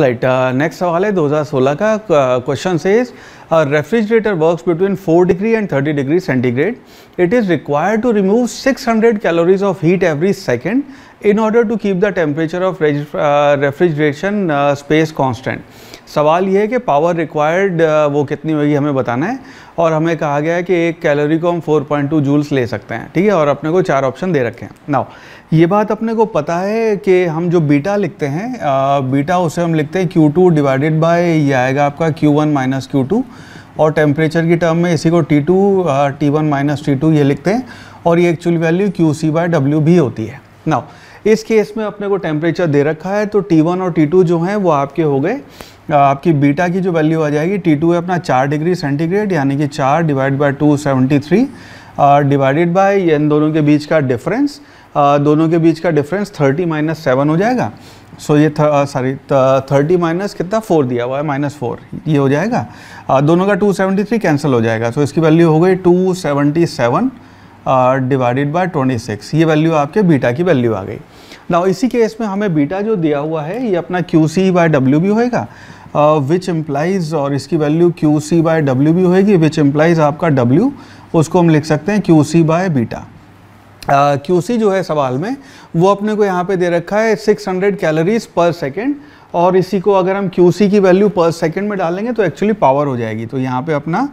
Right next uh, सवाल है 2016 का क्वेश्चन uh, से A refrigerator works between 4 degree and 30 degree centigrade. It is required to remove 600 calories of heat every second in order to keep the temperature of refrigeration space constant. सवाल ये है कि power required वो कितनी होगी हमें बताना है और हमें कहा गया है कि एक कैलोरी को हम 4.2 पॉइंट जूल्स ले सकते हैं ठीक है और अपने को चार ऑप्शन दे रखे हैं नाउ ये बात अपने को पता है कि हम जो बीटा लिखते हैं बीटा उसे हम लिखते हैं Q2 डिवाइडेड बाय ये आएगा आपका Q1 वन माइनस क्यू और टेम्परेचर की टर्म में इसी को T2 two T one minus T ये लिखते हैं और ये actual value Q C by W भी होती है नाउ इस केस में अपने को टेम्परेचर दे रखा है तो T1 और T2 जो हैं वो आपके हो गए uh, आपकी बीटा की जो वैल्यू आ जाएगी T2 है अपना चार डिग्री सेंटीग्रेड यानी कि चार divide by two seventy three divided by इन दोनों के बीच का डिफरेंस uh, दोनों के बीच का डिफरेंस थर्टी माइनस सेवन हो जाएगा सो ये सॉरी थर्टी माइनस कितना फोर दिया हुआ है माइनस फोर ये हो जाएगा uh, दोनों का टू सेवेंटी थ्री कैंसिल हो जाएगा सो so, इसकी वैल्यू हो गई two seventy seven divided by twenty six ये वैल्यू आपके बीटा की वैल्यू आ गई ना इसी केस में हमें बीटा जो दिया हुआ है ये अपना क्यू सी बाय डब्ल्यू भी होएगा विच uh, और इसकी value Q C by W भी होएगी विच एम्प्लाइज़ आपका डब्ल्यू उसको हम लिख सकते हैं Q C by beta Q C जो है सवाल में वो अपने को यहाँ पे दे रखा है 600 कैलोरीज पर सेकेंड और इसी को अगर हम क्यू सी की वैल्यू पर सेकेंड में डालेंगे तो एक्चुअली पावर हो जाएगी तो यहाँ पे अपना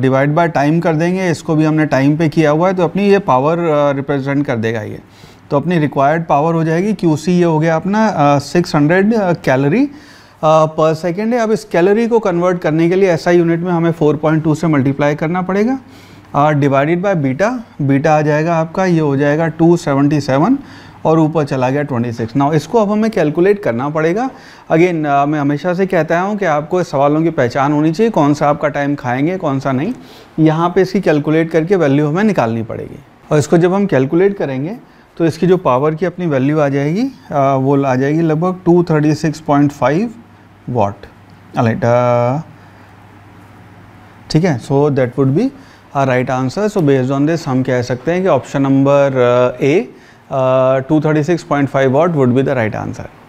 डिवाइड बाय टाइम कर देंगे इसको भी हमने टाइम पे किया हुआ है तो अपनी ये पावर रिप्रेजेंट uh, कर देगा ये तो अपनी रिक्वायर्ड पावर हो जाएगी क्यू सी ये हो गया अपना सिक्स हंड्रेड कैलोरी पर सेकेंड है अब इस कैलोरी को कन्वर्ट करने के लिए ऐसा यूनिट में हमें 4.2 से मल्टीप्लाई करना पड़ेगा R divided by beta beta आ जाएगा आपका ये हो जाएगा 277 और ऊपर चला गया 26 नाउ इसको अब हमें कैलकुलेट करना पड़ेगा अगेन uh, मैं हमेशा से कहता हूँ कि आपको सवालों की पहचान होनी चाहिए कौन सा आपका टाइम खाएंगे कौन सा नहीं यहाँ पे इसकी कैलकुलेट करके वैल्यू हमें निकालनी पड़ेगी और इसको जब हम कैलकुलेट करेंगे तो इसकी जो पावर की अपनी वैल्यू आ जाएगी आ, uh, वो आ जाएगी लगभग 236.5 वॉट अलाइट ठीक है so that would be a right answer so based on this हम कह सकते हैं कि option number A 236.5 what would be the right answer